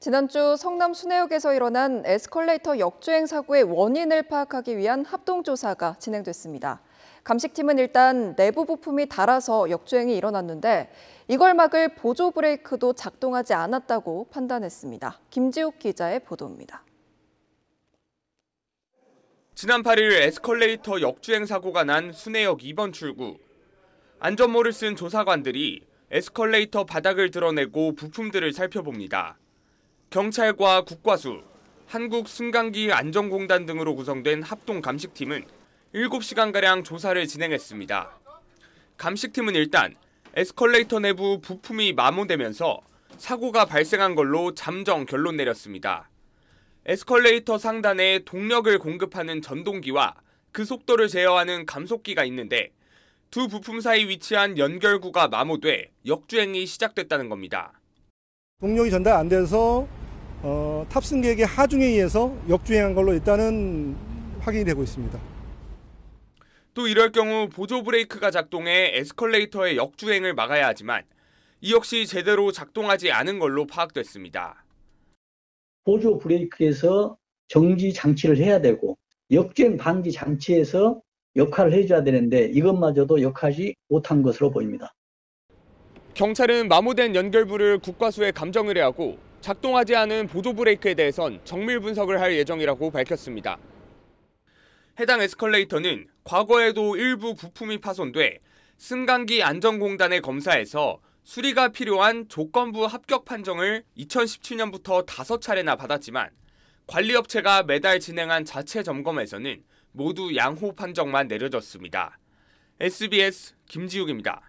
지난주 성남 수내역에서 일어난 에스컬레이터 역주행 사고의 원인을 파악하기 위한 합동조사가 진행됐습니다. 감식팀은 일단 내부 부품이 닳아서 역주행이 일어났는데 이걸 막을 보조 브레이크도 작동하지 않았다고 판단했습니다. 김지욱 기자의 보도입니다. 지난 8일 에스컬레이터 역주행 사고가 난수내역 2번 출구. 안전모를 쓴 조사관들이 에스컬레이터 바닥을 드러내고 부품들을 살펴봅니다. 경찰과 국과수, 한국승강기 안전공단 등으로 구성된 합동 감식팀은 7시간가량 조사를 진행했습니다. 감식팀은 일단 에스컬레이터 내부 부품이 마모되면서 사고가 발생한 걸로 잠정 결론 내렸습니다. 에스컬레이터 상단에 동력을 공급하는 전동기와 그 속도를 제어하는 감속기가 있는데 두 부품 사이 위치한 연결구가 마모돼 역주행이 시작됐다는 겁니다. 동력이 전달 안 돼서 어, 탑승객의 하중에 의해서 역주행한 걸로 일단은 확인이 되고 있습니다. 또 이럴 경우 보조 브레이크가 작동해 에스컬레이터의 역주행을 막아야 하지만 이 역시 제대로 작동하지 않은 걸로 파악됐습니다. 보조 브레이크에서 정지 장치를 해야 되고 역주행 방지 장치에서 역할을 해줘야 되는데 이것마저도 역하지 못한 것으로 보입니다. 경찰은 마모된 연결부를 국과수에 감정 을해하고 작동하지 않은 보조 브레이크에 대해선 정밀 분석을 할 예정이라고 밝혔습니다. 해당 에스컬레이터는 과거에도 일부 부품이 파손돼 승강기 안전공단의 검사에서 수리가 필요한 조건부 합격 판정을 2017년부터 5차례나 받았지만 관리업체가 매달 진행한 자체 점검에서는 모두 양호 판정만 내려졌습니다. SBS 김지욱입니다.